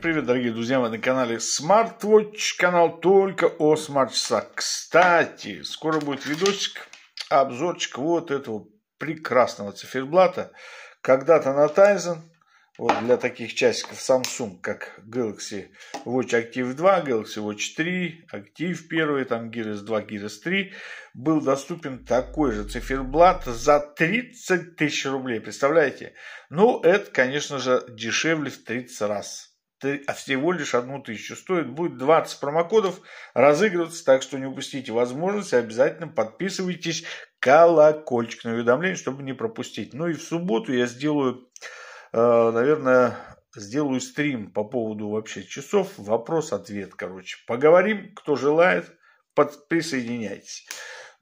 привет, дорогие друзья, вы на канале SmartWatch, канал только о смарт-часах. Кстати, скоро будет видосик, обзорчик вот этого прекрасного циферблата. Когда-то на Tizen, вот для таких часиков Samsung, как Galaxy Watch Active 2, Galaxy Watch 3, Active 1, там Gears 2, Gears 3, был доступен такой же циферблат за 30 тысяч рублей, представляете? Ну, это, конечно же, дешевле в 30 раз. А всего лишь одну тысячу стоит. Будет 20 промокодов разыгрываться, так что не упустите возможность. Обязательно подписывайтесь. Колокольчик на уведомление, чтобы не пропустить. Ну и в субботу я сделаю, э, наверное, сделаю стрим по поводу вообще часов. Вопрос-ответ, короче. Поговорим, кто желает, присоединяйтесь.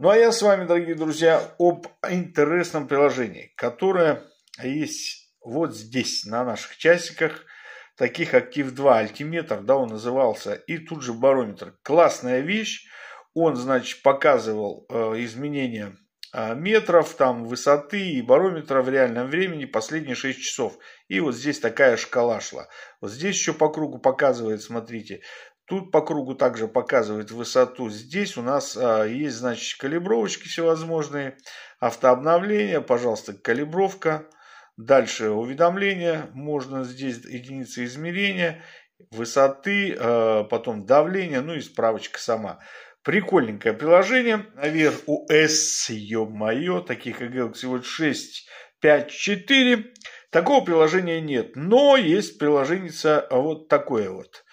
Ну а я с вами, дорогие друзья, об интересном приложении, которое есть вот здесь, на наших часиках – таких актив-2 альтиметр, да, он назывался, и тут же барометр. Классная вещь, он, значит, показывал э, изменения э, метров, там, высоты и барометра в реальном времени последние 6 часов. И вот здесь такая шкала шла. Вот здесь еще по кругу показывает, смотрите, Тут по кругу также показывает высоту. Здесь у нас а, есть, значит, калибровочки всевозможные, автообновление, пожалуйста, калибровка. Дальше уведомления, можно здесь единицы измерения, высоты, э, потом давление, ну и справочка сама. Прикольненькое приложение. Наверх S ё-моё, таких игрок всего 6, 5, 4. Такого приложения нет, но есть приложение вот такое вот.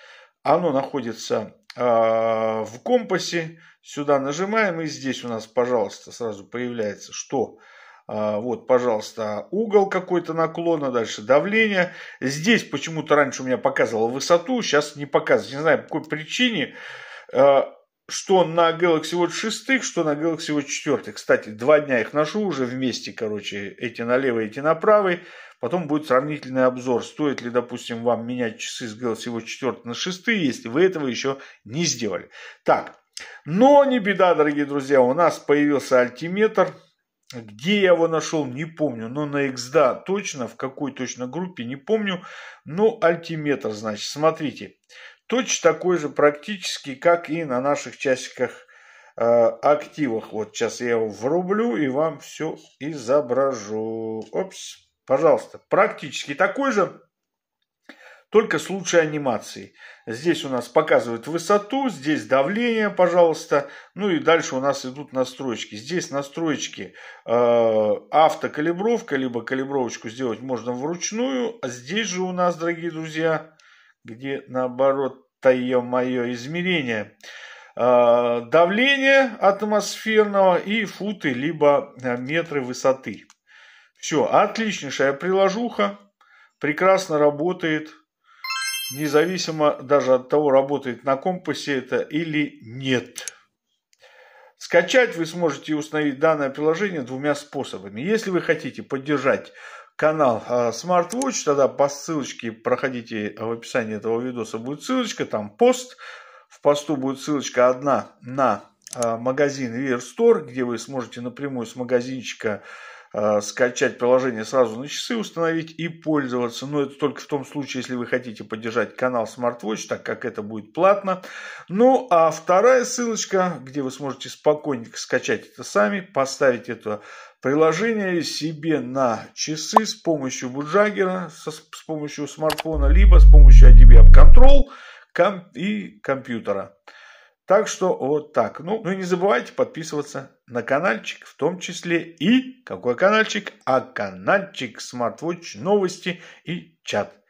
Оно находится э, в компасе, сюда нажимаем, и здесь у нас, пожалуйста, сразу появляется, что а, вот, пожалуйста, угол какой-то наклона, дальше давление. Здесь почему-то раньше у меня показывало высоту, сейчас не показывает. Не знаю, по какой причине. А, что на Galaxy Watch 6, что на Galaxy Watch 4. Кстати, два дня их ношу уже вместе, короче, эти на левой, эти на правой. Потом будет сравнительный обзор, стоит ли, допустим, вам менять часы с Galaxy Watch 4 на 6, если вы этого еще не сделали. Так, но не беда, дорогие друзья, у нас появился альтиметр – где я его нашел, не помню, но на XDA точно, в какой точно группе, не помню. Но альтиметр, значит, смотрите. точно такой же практически, как и на наших часиках э, активах. Вот сейчас я его врублю и вам все изображу. Опс, пожалуйста. Практически такой же только случай анимации. Здесь у нас показывает высоту, здесь давление, пожалуйста. Ну и дальше у нас идут настройки. Здесь настройки э, автокалибровка, либо калибровочку сделать можно вручную. А здесь же у нас, дорогие друзья, где наоборот тае мое измерение э, давления атмосферного и футы, либо э, метры высоты. Все, отличнейшая приложуха, прекрасно работает независимо даже от того, работает на компасе это или нет. Скачать вы сможете и установить данное приложение двумя способами. Если вы хотите поддержать канал а, SmartWatch, тогда по ссылочке проходите а, в описании этого видоса будет ссылочка, там пост, в посту будет ссылочка одна на а, магазин Wear Store, где вы сможете напрямую с магазинчика Э, скачать приложение сразу на часы, установить и пользоваться. Но это только в том случае, если вы хотите поддержать канал SmartWatch, так как это будет платно. Ну, а вторая ссылочка, где вы сможете спокойненько скачать это сами, поставить это приложение себе на часы с помощью буджагера, со, с помощью смартфона, либо с помощью IDB App Control ком- и компьютера. Так что вот так. Ну, ну и не забывайте подписываться на каналчик, в том числе и какой каналчик? А каналчик Smartwatch новости и чат.